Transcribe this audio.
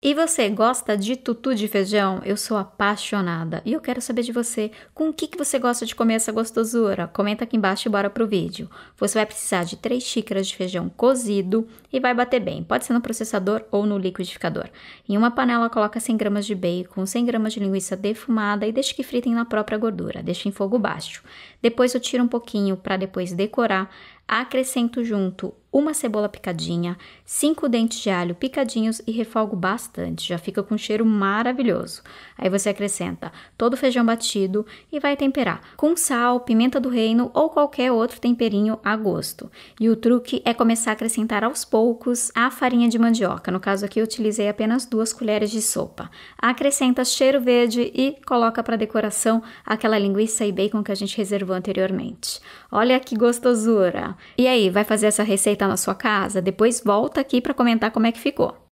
E você gosta de tutu de feijão? Eu sou apaixonada e eu quero saber de você. Com o que, que você gosta de comer essa gostosura? Comenta aqui embaixo e bora pro vídeo. Você vai precisar de 3 xícaras de feijão cozido e vai bater bem. Pode ser no processador ou no liquidificador. Em uma panela coloca 100 gramas de bacon, 100 gramas de linguiça defumada e deixe que fritem na própria gordura. Deixe em fogo baixo. Depois eu tiro um pouquinho para depois decorar. Acrescento junto uma cebola picadinha, cinco dentes de alho picadinhos e refogo bastante, já fica com um cheiro maravilhoso. Aí você acrescenta todo o feijão batido e vai temperar com sal, pimenta do reino ou qualquer outro temperinho a gosto. E o truque é começar a acrescentar aos poucos a farinha de mandioca. No caso aqui eu utilizei apenas duas colheres de sopa. Acrescenta cheiro verde e coloca para decoração aquela linguiça e bacon que a gente reservou anteriormente. Olha que gostosura! E aí, vai fazer essa receita na sua casa? Depois volta aqui para comentar como é que ficou.